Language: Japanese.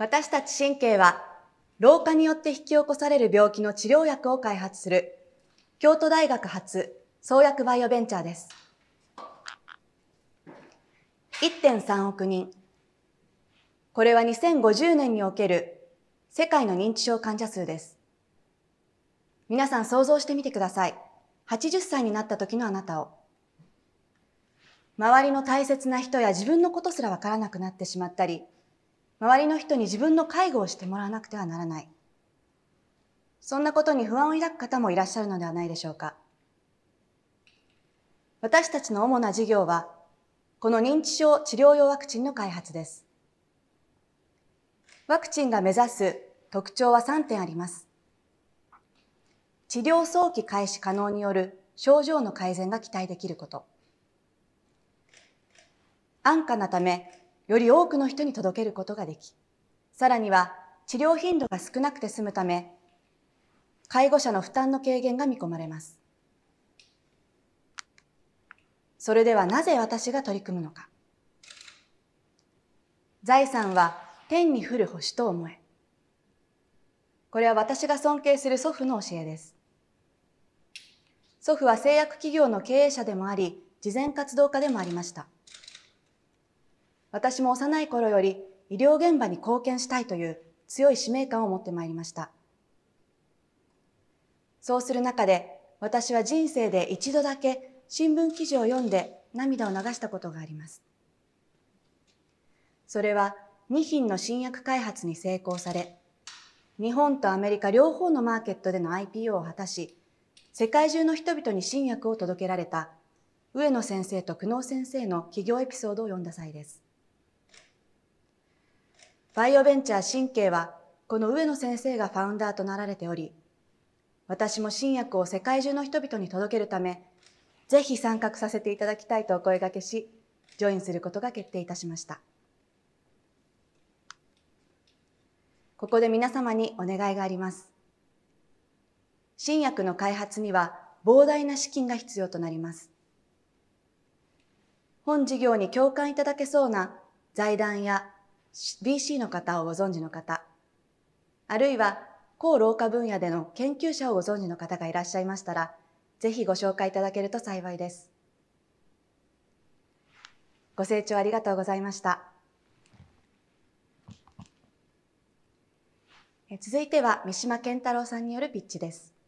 私たち神経は、老化によって引き起こされる病気の治療薬を開発する、京都大学発創薬バイオベンチャーです。1.3億人。これは2050年における世界の認知症患者数です。皆さん想像してみてください。80歳になった時のあなたを。周りの大切な人や自分のことすらわからなくなってしまったり、周りの人に自分の介護をしてもらわなくてはならない。そんなことに不安を抱く方もいらっしゃるのではないでしょうか。私たちの主な事業は、この認知症治療用ワクチンの開発です。ワクチンが目指す特徴は3点あります。治療早期開始可能による症状の改善が期待できること。安価なため、より多くの人に届けることができ、さらには治療頻度が少なくて済むため、介護者の負担の軽減が見込まれます。それではなぜ私が取り組むのか。財産は天に降る星と思え。これは私が尊敬する祖父の教えです。祖父は製薬企業の経営者でもあり、慈善活動家でもありました。私も幼い頃より医療現場に貢献したいという強い使命感を持ってまいりました。そうする中で、私は人生で一度だけ新聞記事を読んで涙を流したことがあります。それは2品の新薬開発に成功され、日本とアメリカ両方のマーケットでの IPO を果たし、世界中の人々に新薬を届けられた上野先生と久能先生の企業エピソードを読んだ際です。バイオベンチャー神経はこの上野先生がファウンダーとなられており、私も新薬を世界中の人々に届けるため、ぜひ参画させていただきたいとお声掛けし、ジョインすることが決定いたしました。ここで皆様にお願いがあります。新薬の開発には膨大な資金が必要となります。本事業に共感いただけそうな財団や BC の方をご存知の方、あるいは抗老化分野での研究者をご存知の方がいらっしゃいましたら、ぜひご紹介いただけると幸いです。ご清聴ありがとうございました。続いては三島健太郎さんによるピッチです。